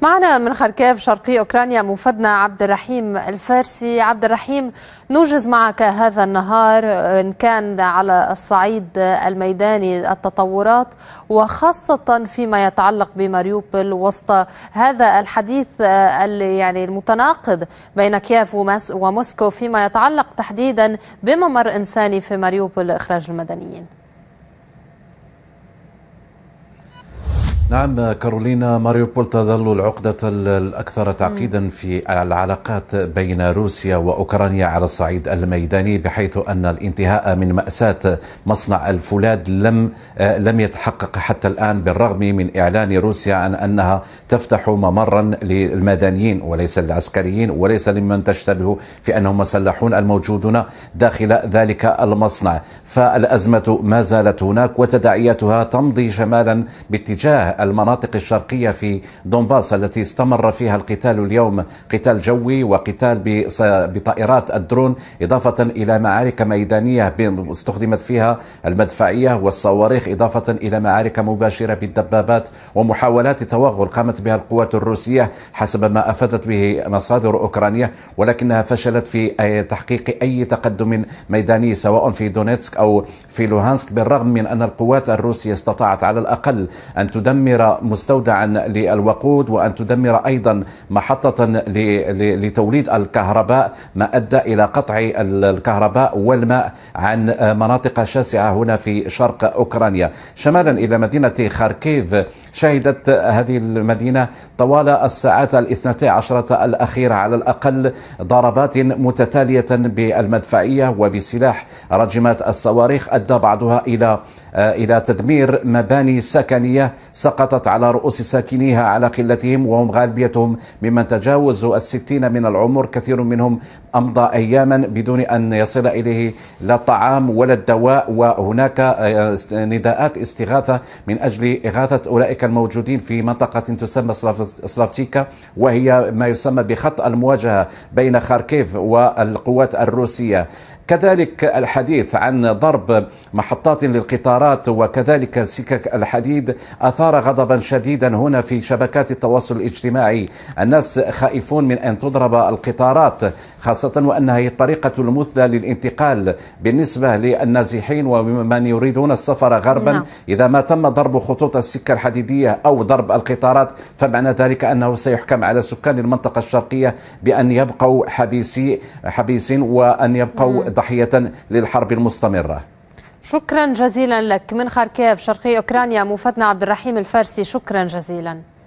معنا من خركيف شرقي أوكرانيا مفدنا عبد الرحيم الفارسي عبد الرحيم نوجز معك هذا النهار إن كان على الصعيد الميداني التطورات وخاصة فيما يتعلق بماريوبل وسط هذا الحديث آه، يعني المتناقض بين كييف وموسكو فيما يتعلق تحديدا بممر إنساني في ماريوبل إخراج المدنيين نعم كارولينا ماريوبول تظل العقدة الأكثر تعقيدا في العلاقات بين روسيا وأوكرانيا على الصعيد الميداني بحيث أن الانتهاء من مأساة مصنع الفولاذ لم لم يتحقق حتى الآن بالرغم من إعلان روسيا عن أنها تفتح ممرا للمدنيين وليس للعسكريين وليس لمن تشتبه في أنهم مسلحون الموجودون داخل ذلك المصنع فالأزمة ما زالت هناك وتداعياتها تمضي شمالا باتجاه المناطق الشرقية في دونباس التي استمر فيها القتال اليوم قتال جوي وقتال بطائرات الدرون إضافة إلى معارك ميدانية استخدمت فيها المدفعية والصواريخ إضافة إلى معارك مباشرة بالدبابات ومحاولات توغل قامت بها القوات الروسية حسب ما أفادت به مصادر أوكرانية ولكنها فشلت في آه، تحقيق أي تقدم ميداني سواء في دونيتسك أو في لوهانسك بالرغم من أن القوات الروسية استطاعت على الأقل أن تدمر تدمر مستودعا للوقود وأن تدمر أيضا محطة لتوليد الكهرباء ما أدى إلى قطع الكهرباء والماء عن مناطق شاسعة هنا في شرق أوكرانيا شمالا إلى مدينة خاركيف شهدت هذه المدينة طوال الساعات الاثنتي عشرة الأخيرة على الأقل ضربات متتالية بالمدفعية وبسلاح رجمات الصواريخ أدى بعضها إلى إلى تدمير مباني سكنية سقطت على رؤوس ساكنيها على قلتهم وهم غالبيتهم ممن تجاوزوا الستين من العمر كثير منهم أمضى أياما بدون أن يصل إليه لا الطعام ولا الدواء وهناك آه، نداءات استغاثة من أجل إغاثة أولئك كان موجودين في منطقة تسمى سلافتيكا وهي ما يسمى بخط المواجهة بين خاركيف والقوات الروسية كذلك الحديث عن ضرب محطات للقطارات وكذلك سكك الحديد اثار غضبا شديدا هنا في شبكات التواصل الاجتماعي الناس خائفون من ان تضرب القطارات خاصة وأنها هي الطريقة المثلى للانتقال بالنسبة للنازحين ومن يريدون السفر غربا نعم. إذا ما تم ضرب خطوط السكة الحديدية أو ضرب القطارات فمعنى ذلك أنه سيحكم على سكان المنطقة الشرقية بأن يبقوا حبيسي حبيسين وأن يبقوا نعم. ضحية للحرب المستمرة شكرا جزيلا لك من خاركيف شرقي أوكرانيا موفتنا عبد الرحيم الفارسي شكرا جزيلا